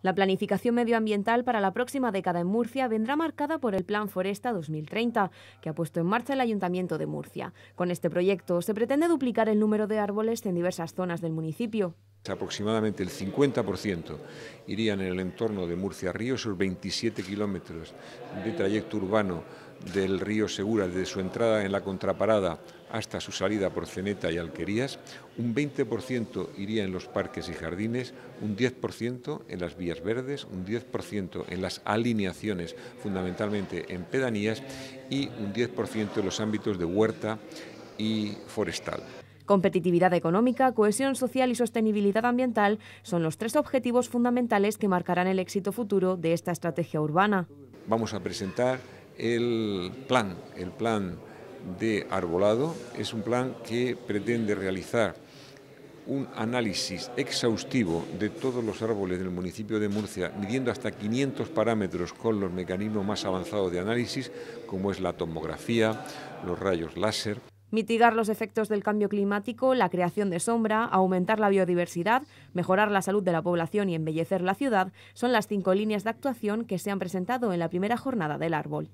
La planificación medioambiental para la próxima década en Murcia vendrá marcada por el Plan Foresta 2030, que ha puesto en marcha el Ayuntamiento de Murcia. Con este proyecto se pretende duplicar el número de árboles en diversas zonas del municipio, aproximadamente el 50% irían en el entorno de Murcia-Río, esos 27 kilómetros de trayecto urbano del río Segura, desde su entrada en la contraparada hasta su salida por Ceneta y Alquerías, un 20% iría en los parques y jardines, un 10% en las vías verdes, un 10% en las alineaciones, fundamentalmente en pedanías, y un 10% en los ámbitos de huerta y forestal. Competitividad económica, cohesión social y sostenibilidad ambiental son los tres objetivos fundamentales que marcarán el éxito futuro de esta estrategia urbana. Vamos a presentar el plan, el plan de arbolado. Es un plan que pretende realizar un análisis exhaustivo de todos los árboles del municipio de Murcia, midiendo hasta 500 parámetros con los mecanismos más avanzados de análisis, como es la tomografía, los rayos láser mitigar los efectos del cambio climático, la creación de sombra, aumentar la biodiversidad, mejorar la salud de la población y embellecer la ciudad son las cinco líneas de actuación que se han presentado en la primera jornada del árbol.